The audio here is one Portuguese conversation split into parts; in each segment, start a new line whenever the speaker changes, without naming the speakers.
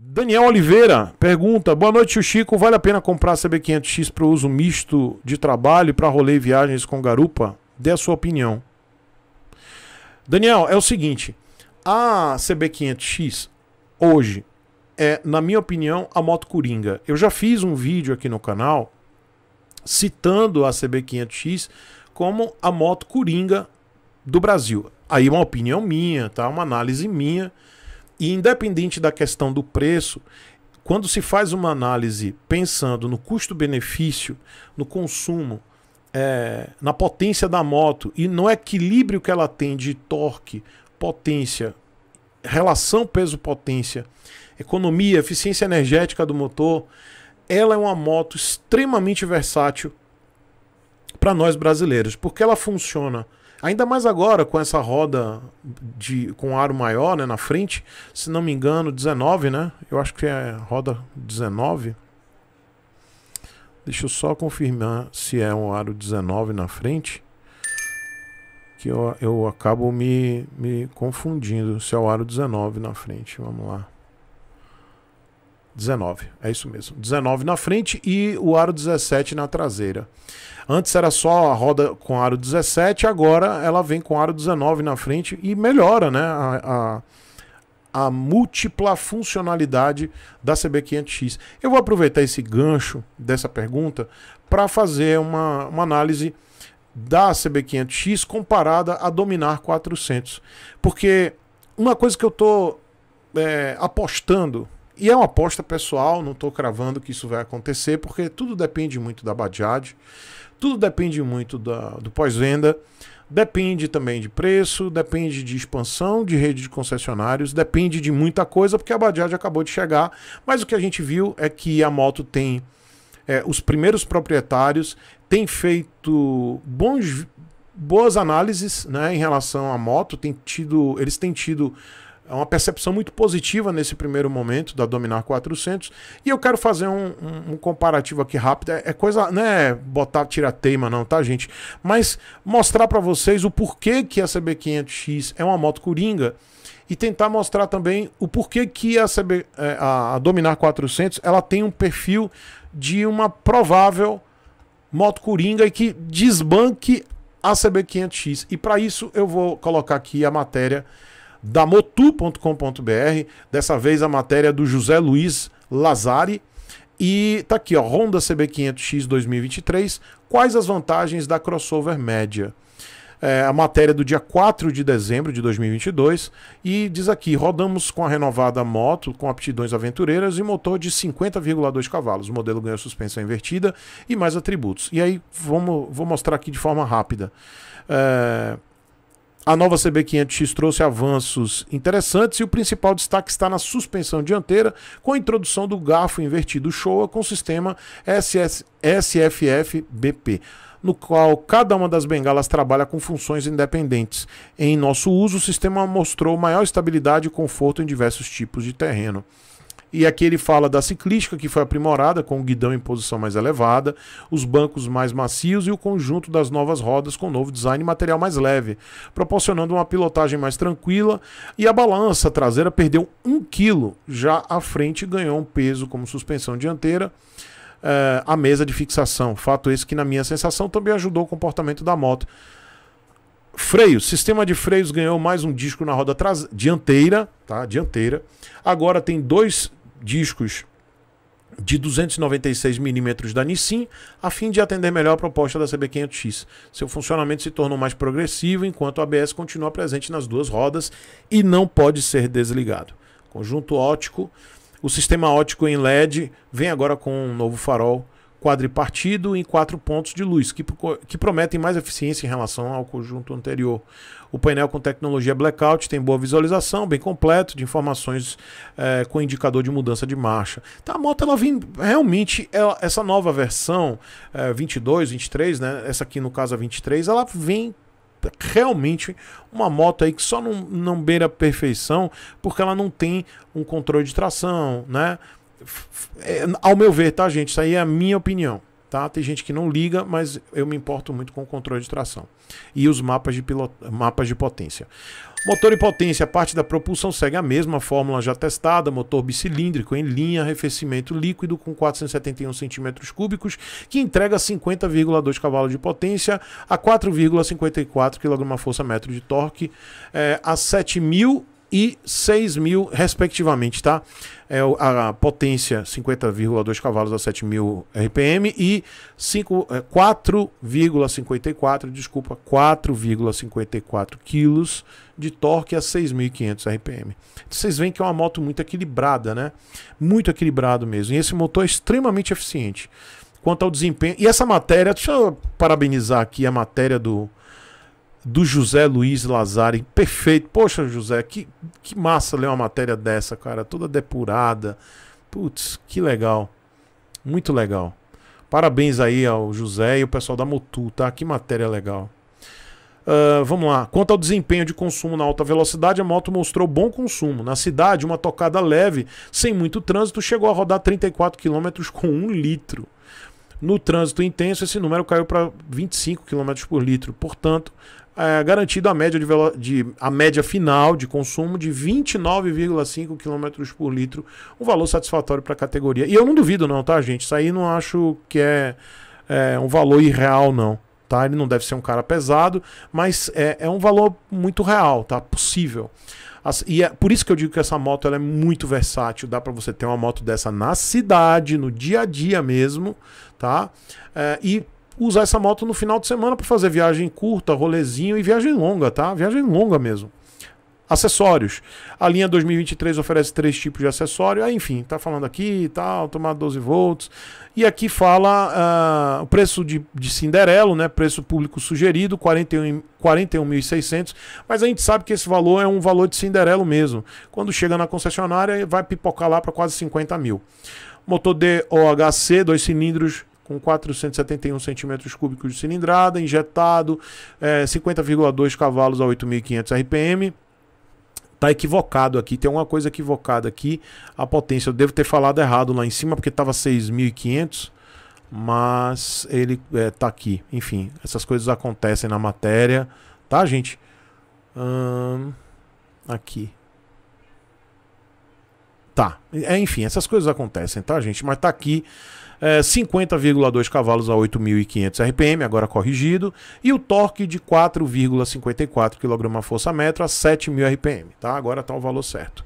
Daniel Oliveira pergunta: Boa noite, Chico. Vale a pena comprar a CB500X para uso misto de trabalho e para rolê e viagens com garupa? Dê a sua opinião. Daniel, é o seguinte: a CB500X hoje é, na minha opinião, a moto coringa. Eu já fiz um vídeo aqui no canal citando a CB500X como a moto coringa do Brasil. Aí uma opinião minha, tá? Uma análise minha e independente da questão do preço, quando se faz uma análise pensando no custo-benefício, no consumo, é, na potência da moto e no equilíbrio que ela tem de torque, potência, relação peso-potência, economia, eficiência energética do motor, ela é uma moto extremamente versátil para nós brasileiros, porque ela funciona Ainda mais agora com essa roda de com aro maior, né, na frente, se não me engano, 19, né? Eu acho que é roda 19. Deixa eu só confirmar se é um aro 19 na frente. Que eu, eu acabo me, me confundindo se é o aro 19 na frente. Vamos lá. 19, é isso mesmo. 19 na frente e o aro 17 na traseira. Antes era só a roda com aro 17, agora ela vem com aro 19 na frente e melhora né, a, a, a múltipla funcionalidade da CB500X. Eu vou aproveitar esse gancho dessa pergunta para fazer uma, uma análise da CB500X comparada a Dominar 400. Porque uma coisa que eu estou é, apostando e é uma aposta pessoal, não estou cravando que isso vai acontecer, porque tudo depende muito da Bajaj, tudo depende muito da, do pós-venda, depende também de preço, depende de expansão de rede de concessionários, depende de muita coisa, porque a Bajaj acabou de chegar, mas o que a gente viu é que a moto tem é, os primeiros proprietários, tem feito bons, boas análises né, em relação à moto, tem tido, eles têm tido é uma percepção muito positiva nesse primeiro momento da Dominar 400. E eu quero fazer um, um, um comparativo aqui rápido. É, é coisa, né? Botar tirar teima não, tá, gente? Mas mostrar para vocês o porquê que a CB500X é uma moto coringa e tentar mostrar também o porquê que a, CB, é, a, a Dominar 400 ela tem um perfil de uma provável moto coringa e que desbanque a CB500X. E para isso eu vou colocar aqui a matéria damotu.com.br, dessa vez a matéria é do José Luiz Lazari. E tá aqui, ó, Honda CB500X 2023, quais as vantagens da crossover média? É, a matéria é do dia 4 de dezembro de 2022 e diz aqui: rodamos com a renovada moto com aptidões aventureiras e motor de 50,2 cavalos. O modelo ganha suspensão invertida e mais atributos. E aí, vamos, vou mostrar aqui de forma rápida. É, a nova CB500X trouxe avanços interessantes e o principal destaque está na suspensão dianteira, com a introdução do garfo invertido Showa com sistema SS, SFF-BP no qual cada uma das bengalas trabalha com funções independentes. Em nosso uso, o sistema mostrou maior estabilidade e conforto em diversos tipos de terreno. E aqui ele fala da ciclística, que foi aprimorada, com o guidão em posição mais elevada, os bancos mais macios e o conjunto das novas rodas com novo design e material mais leve, proporcionando uma pilotagem mais tranquila. E a balança traseira perdeu 1 kg, já a frente ganhou um peso como suspensão dianteira. Eh, a mesa de fixação. Fato esse que, na minha sensação, também ajudou o comportamento da moto. Freios. Sistema de freios ganhou mais um disco na roda dianteira, tá? Dianteira. Agora tem dois discos de 296 mm da Nissin, a fim de atender melhor a proposta da CB500X. Seu funcionamento se tornou mais progressivo, enquanto o ABS continua presente nas duas rodas e não pode ser desligado. Conjunto óptico, o sistema óptico em LED vem agora com um novo farol quadripartido em quatro pontos de luz, que, que prometem mais eficiência em relação ao conjunto anterior. O painel com tecnologia blackout tem boa visualização, bem completo, de informações é, com indicador de mudança de marcha. Então a moto, ela vem realmente, ela, é, essa nova versão é, 22, 23, né? Essa aqui no caso a 23, ela vem realmente uma moto aí que só não, não beira a perfeição porque ela não tem um controle de tração, né? É, ao meu ver, tá, gente? Isso aí é a minha opinião tá? Tem gente que não liga, mas eu me importo muito com o controle de tração. E os mapas de, pilot... mapas de potência. Motor e potência, a parte da propulsão segue a mesma fórmula já testada, motor bicilíndrico em linha, arrefecimento líquido com 471 centímetros cúbicos, que entrega 50,2 cavalos de potência a 4,54 kgfm metro de torque, é, a 7.000 e 6 mil, respectivamente, tá? É a potência 50,2 cavalos a 7 mil RPM e 4,54, é, desculpa, 4,54 quilos de torque a 6.500 RPM. Vocês veem que é uma moto muito equilibrada, né? Muito equilibrado mesmo. E esse motor é extremamente eficiente quanto ao desempenho. E essa matéria, deixa eu parabenizar aqui a matéria do do José Luiz Lazari, perfeito. Poxa, José, que, que massa ler uma matéria dessa, cara, toda depurada. Putz, que legal. Muito legal. Parabéns aí ao José e o pessoal da Motu, tá? Que matéria legal. Uh, vamos lá. Quanto ao desempenho de consumo na alta velocidade, a moto mostrou bom consumo. Na cidade, uma tocada leve, sem muito trânsito, chegou a rodar 34 km com 1 litro. No trânsito intenso, esse número caiu para 25 km por litro. Portanto, é, garantido a média, de velo... de, a média final de consumo de 29,5 km por litro, um valor satisfatório para a categoria. E eu não duvido não, tá, gente? Isso aí não acho que é, é um valor irreal, não. Tá? Ele não deve ser um cara pesado, mas é, é um valor muito real, tá? Possível. As, e é por isso que eu digo que essa moto ela é muito versátil. Dá para você ter uma moto dessa na cidade, no dia a dia mesmo, tá? É, e usar essa moto no final de semana para fazer viagem curta, rolezinho e viagem longa, tá? Viagem longa mesmo. Acessórios. A linha 2023 oferece três tipos de acessório. Ah, enfim, tá falando aqui e tal, tomar 12 volts. E aqui fala uh, o preço de, de Cinderelo, né? Preço público sugerido, 41.600. 41, mas a gente sabe que esse valor é um valor de Cinderelo mesmo. Quando chega na concessionária, vai pipocar lá para quase 50 mil. Motor DOHC, dois cilindros, com 471 centímetros cúbicos de cilindrada, injetado é, 50,2 cavalos a 8.500 RPM. Tá equivocado aqui, tem alguma coisa equivocada aqui. A potência, eu devo ter falado errado lá em cima, porque estava 6.500 mas ele é, tá aqui. Enfim, essas coisas acontecem na matéria, tá, gente? Hum, aqui. Tá. É, enfim, essas coisas acontecem, tá, gente? Mas tá aqui. É, 50,2 cavalos a 8.500 RPM, agora corrigido, e o torque de 4,54 kgfm a 7.000 RPM, tá? Agora tá o valor certo.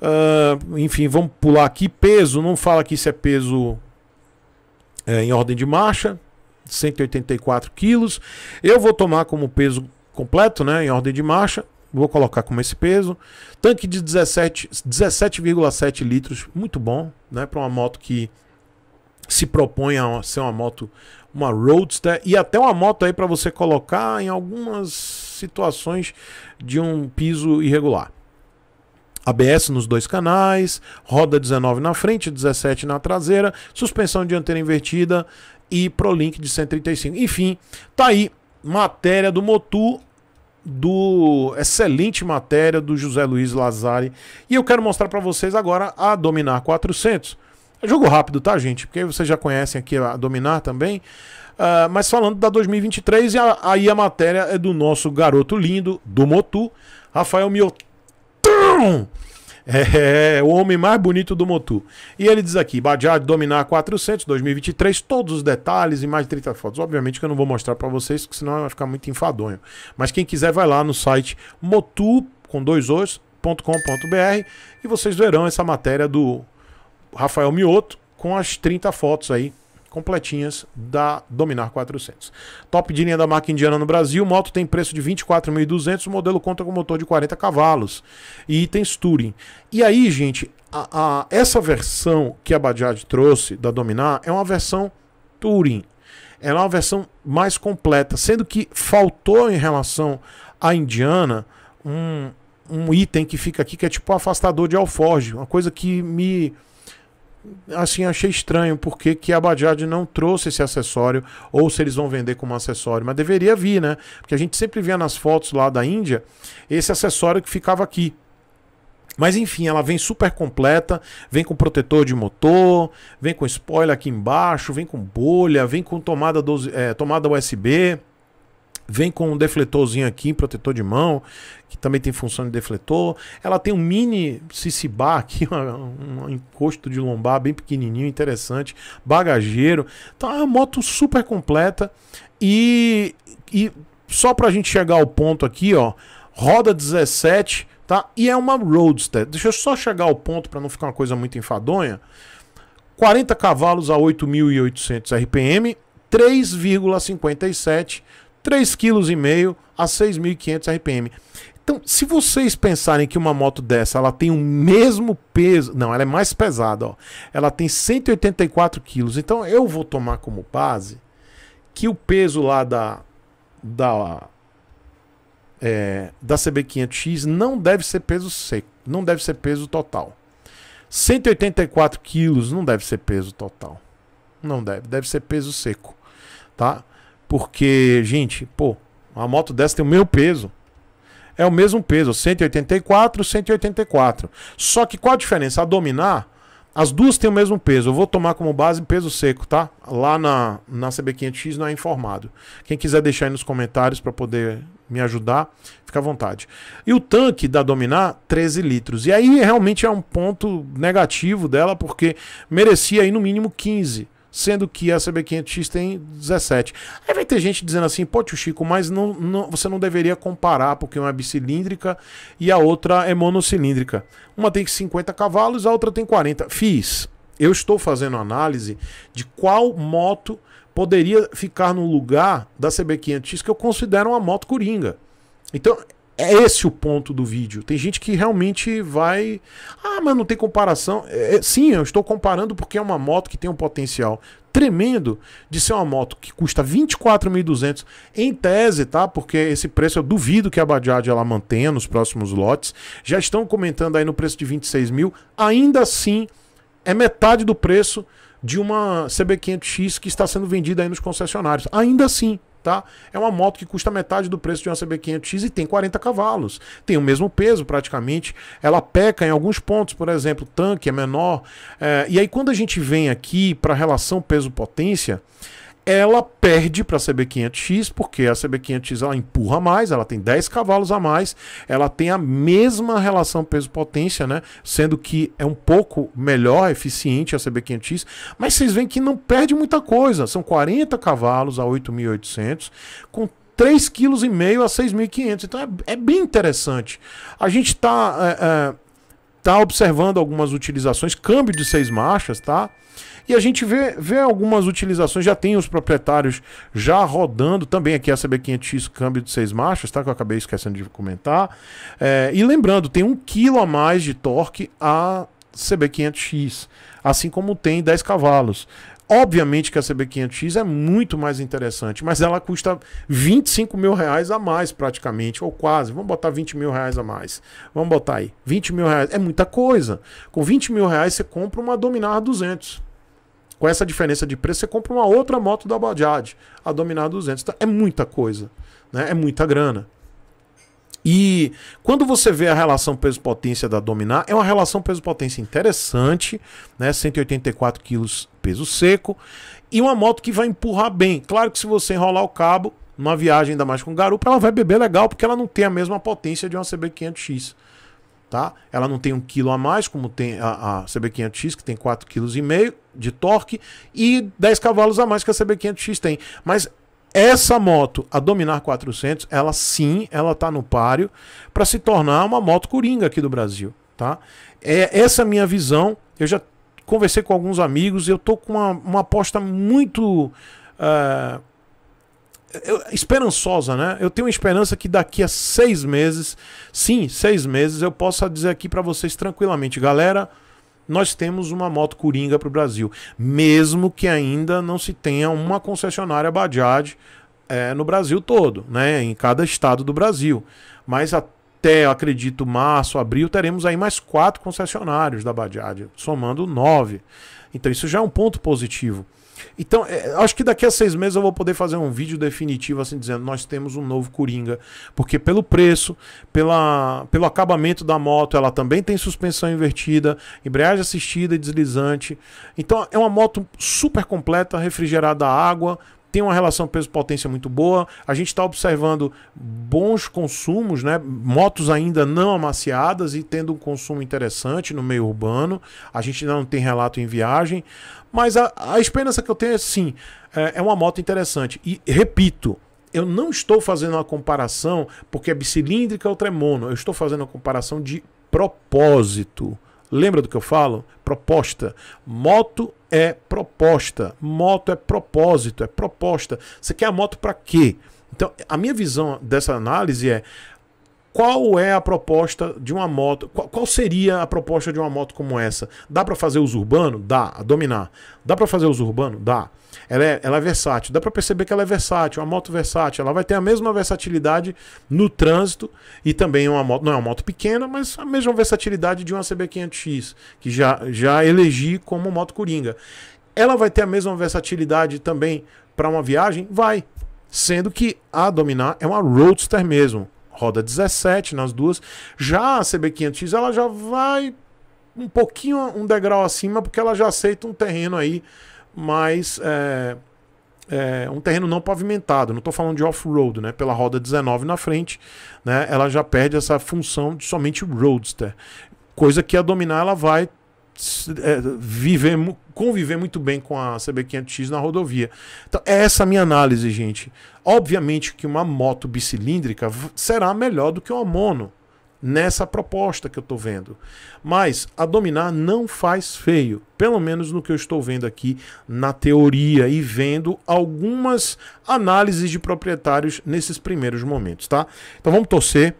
Uh, enfim, vamos pular aqui. Peso, não fala que isso é peso é, em ordem de marcha, 184 quilos. Eu vou tomar como peso completo, né, em ordem de marcha, Vou colocar como esse peso. Tanque de 17,7 17 litros, muito bom, né? Para uma moto que se propõe a ser uma moto, uma roadster e até uma moto aí para você colocar em algumas situações de um piso irregular. ABS nos dois canais, roda 19 na frente, 17 na traseira, suspensão dianteira invertida e ProLink de 135. Enfim, tá aí matéria do Motu do excelente matéria do José Luiz Lazari. E eu quero mostrar para vocês agora a Dominar 400. É jogo rápido, tá, gente? Porque vocês já conhecem aqui a Dominar também. Uh, mas falando da 2023, e a, aí a matéria é do nosso garoto lindo, do Motu, Rafael Miotão. É, é, é, o homem mais bonito do Motu. E ele diz aqui: Bajaj Dominar 400 2023, todos os detalhes e mais de 30 fotos. Obviamente que eu não vou mostrar para vocês, porque senão vai ficar muito enfadonho. Mas quem quiser, vai lá no site motu com dois os, e vocês verão essa matéria do Rafael Mioto com as 30 fotos aí completinhas da Dominar 400. Top de linha da marca indiana no Brasil, moto tem preço de 24.200, o modelo conta com motor de 40 cavalos e itens Touring. E aí, gente, a, a, essa versão que a Bajaj trouxe da Dominar é uma versão Touring. Ela é uma versão mais completa, sendo que faltou em relação à indiana um, um item que fica aqui que é tipo um afastador de alforge, uma coisa que me assim, achei estranho porque que a Bajaj não trouxe esse acessório ou se eles vão vender como acessório, mas deveria vir, né? Porque a gente sempre via nas fotos lá da Índia esse acessório que ficava aqui. Mas enfim, ela vem super completa, vem com protetor de motor, vem com spoiler aqui embaixo, vem com bolha, vem com tomada, 12, é, eh, tomada USB. Vem com um defletorzinho aqui, protetor de mão, que também tem função de defletor. Ela tem um mini CC bar aqui, um, um encosto de lombar bem pequenininho, interessante. Bagageiro. Então é uma moto super completa. E, e só pra gente chegar ao ponto aqui, ó. Roda 17, tá? E é uma Roadster. Deixa eu só chegar ao ponto para não ficar uma coisa muito enfadonha. 40 cavalos a 8.800 RPM, 3,57 3,5 kg a 6.500 RPM. Então, se vocês pensarem que uma moto dessa, ela tem o mesmo peso, não, ela é mais pesada, ó. Ela tem 184 kg. Então, eu vou tomar como base que o peso lá da da é, da CB500X não deve ser peso seco, não deve ser peso total. 184 quilos não deve ser peso total. Não deve, deve ser peso seco, tá? Porque, gente, pô, uma moto dessa tem o meu peso. É o mesmo peso, 184, 184. Só que qual a diferença? A dominar, as duas têm o mesmo peso. Eu vou tomar como base peso seco, tá? Lá na, na CB500X não é informado. Quem quiser deixar aí nos comentários para poder me ajudar, fica à vontade. E o tanque da Dominar, 13 litros. E aí realmente é um ponto negativo dela, porque merecia aí no mínimo 15 sendo que a CB500X tem 17. Aí vai ter gente dizendo assim, pô tio Chico, mas não, não, você não deveria comparar, porque uma é bicilíndrica e a outra é monocilíndrica. Uma tem 50 cavalos, a outra tem 40. Fiz. Eu estou fazendo análise de qual moto poderia ficar no lugar da CB500X que eu considero uma moto coringa. Então, é esse o ponto do vídeo. Tem gente que realmente vai. Ah, mas não tem comparação. É, é, sim, eu estou comparando porque é uma moto que tem um potencial tremendo de ser uma moto que custa 24.200 em tese, tá? Porque esse preço eu duvido que a Bajaj ela mantenha nos próximos lotes. Já estão comentando aí no preço de 26 mil. Ainda assim, é metade do preço de uma CB500X que está sendo vendida aí nos concessionários. Ainda assim, tá? É uma moto que custa metade do preço de uma CB500X e tem 40 cavalos. Tem o mesmo peso praticamente. Ela peca em alguns pontos, por exemplo, tanque é menor. É, e aí quando a gente vem aqui para a relação peso-potência, ela perde para a CB500X, porque a CB500X ela empurra mais, ela tem 10 cavalos a mais, ela tem a mesma relação peso-potência, né? Sendo que é um pouco melhor eficiente a CB500X, mas vocês veem que não perde muita coisa. São 40 cavalos a 8.800 com 3,5 kg a 6.500. Então é, é, bem interessante. A gente está é, é, tá observando algumas utilizações, câmbio de seis marchas, tá? E a gente vê, vê algumas utilizações, já tem os proprietários já rodando também aqui a CB500X câmbio de seis marchas, tá? Que eu acabei esquecendo de comentar. É, e lembrando, tem um quilo a mais de torque a CB500X, assim como tem 10 cavalos. Obviamente que a CB500X é muito mais interessante, mas ela custa 25 mil reais a mais praticamente, ou quase. Vamos botar 20 mil reais a mais. Vamos botar aí. 20 mil reais é muita coisa. Com 20 mil reais você compra uma Dominar 200. Com essa diferença de preço, você compra uma outra moto da Bajaj, a Dominar 200. Então, é muita coisa, né? é muita grana. E quando você vê a relação peso-potência da Dominar, é uma relação peso-potência interessante, né? 184 quilos peso seco, e uma moto que vai empurrar bem. Claro que se você enrolar o cabo, numa viagem ainda mais com garupa, ela vai beber legal, porque ela não tem a mesma potência de uma CB500X. Tá? Ela não tem um quilo a mais, como tem a, a CB500X, que tem 4,5 kg de torque, e 10 cavalos a mais que a CB500X tem. Mas essa moto, a Dominar 400, ela sim, ela tá no páreo para se tornar uma moto coringa aqui do Brasil, tá? É essa é minha visão. Eu já conversei com alguns amigos, eu tô com uma, uma aposta muito uh, eu, esperançosa, né? Eu tenho esperança que daqui a seis meses, sim, seis meses, eu possa dizer aqui para vocês tranquilamente, galera, nós temos uma moto coringa para o Brasil, mesmo que ainda não se tenha uma concessionária Bajaj é, no Brasil todo, né? Em cada estado do Brasil, mas até acredito março, abril teremos aí mais quatro concessionários da Bajaj, somando nove. Então isso já é um ponto positivo. Então, é, acho que daqui a seis meses eu vou poder fazer um vídeo definitivo, assim, dizendo: nós temos um novo Coringa. Porque, pelo preço, pela, pelo acabamento da moto, ela também tem suspensão invertida, embreagem assistida e deslizante. Então, é uma moto super completa, refrigerada a água, tem uma relação peso-potência muito boa. A gente está observando bons consumos, né? Motos ainda não amaciadas e tendo um consumo interessante no meio urbano. A gente ainda não tem relato em viagem. Mas a, a esperança que eu tenho é sim, é, é uma moto interessante. E repito, eu não estou fazendo uma comparação porque é bicilíndrica ou tremono. Eu estou fazendo uma comparação de propósito. Lembra do que eu falo? Proposta. Moto é proposta. Moto é propósito, é proposta. Você quer a moto para quê? Então, a minha visão dessa análise é qual é a proposta de uma moto? Qual, qual seria a proposta de uma moto como essa? Dá para fazer uso urbano? Dá, a dominar. Dá para fazer uso urbano? Dá. Ela é, ela é versátil. Dá para perceber que ela é versátil, uma moto versátil. Ela vai ter a mesma versatilidade no trânsito e também uma moto, não é uma moto pequena, mas a mesma versatilidade de uma CB500X, que já, já elegi como moto coringa. Ela vai ter a mesma versatilidade também para uma viagem? Vai. Sendo que a dominar é uma roadster mesmo roda 17 nas duas. Já a CB500X ela já vai um pouquinho, um degrau acima, porque ela já aceita um terreno aí mais. É, é, um terreno não pavimentado, não estou falando de off-road, né? Pela roda 19 na frente, né? Ela já perde essa função de somente roadster. Coisa que a dominar ela vai é, viver conviver muito bem com a CB500X na rodovia. Então, é essa a minha análise, gente. Obviamente que uma moto bicilíndrica será melhor do que uma mono nessa proposta que eu estou vendo. Mas a dominar não faz feio, pelo menos no que eu estou vendo aqui na teoria e vendo algumas análises de proprietários nesses primeiros momentos, tá? Então vamos torcer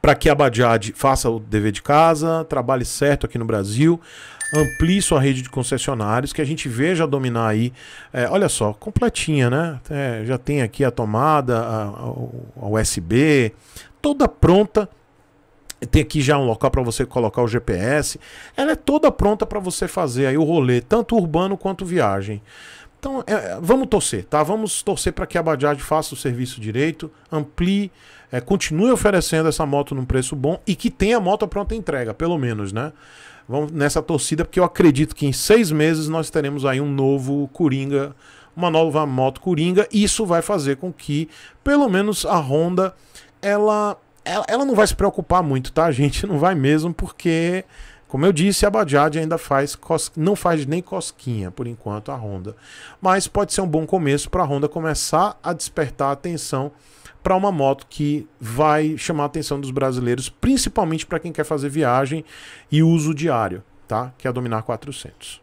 para que a Bajaj faça o dever de casa, trabalhe certo aqui no Brasil, amplie sua rede de concessionários, que a gente veja dominar aí. É, olha só, completinha, né? É, já tem aqui a tomada, a, a USB, toda pronta. Tem aqui já um local para você colocar o GPS. Ela é toda pronta para você fazer aí o rolê, tanto urbano quanto viagem. Então, é, é vamos torcer, tá? Vamos torcer para que a Bajaj faça o serviço direito, amplie, é, continue oferecendo essa moto num preço bom e que tenha a moto pronta entrega, pelo menos, né? Vamos nessa torcida, porque eu acredito que em seis meses nós teremos aí um novo Coringa, uma nova moto Coringa. e Isso vai fazer com que, pelo menos, a Honda ela, ela, ela não vai se preocupar muito, tá, gente? Não vai mesmo, porque como eu disse, a Bajaj ainda faz cos... não faz nem cosquinha por enquanto a Honda, mas pode ser um bom começo para a Honda começar a despertar a atenção para uma moto que vai chamar a atenção dos brasileiros, principalmente para quem quer fazer viagem e uso diário, tá? Que é a Dominar 400.